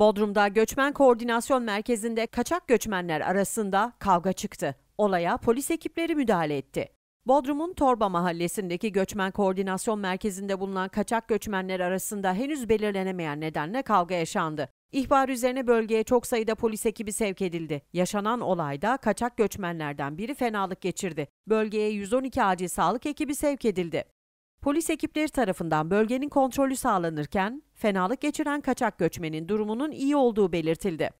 Bodrum'da Göçmen Koordinasyon Merkezi'nde kaçak göçmenler arasında kavga çıktı. Olaya polis ekipleri müdahale etti. Bodrum'un Torba mahallesindeki Göçmen Koordinasyon Merkezi'nde bulunan kaçak göçmenler arasında henüz belirlenemeyen nedenle kavga yaşandı. İhbar üzerine bölgeye çok sayıda polis ekibi sevk edildi. Yaşanan olayda kaçak göçmenlerden biri fenalık geçirdi. Bölgeye 112 acil sağlık ekibi sevk edildi. Polis ekipleri tarafından bölgenin kontrolü sağlanırken fenalık geçiren kaçak göçmenin durumunun iyi olduğu belirtildi.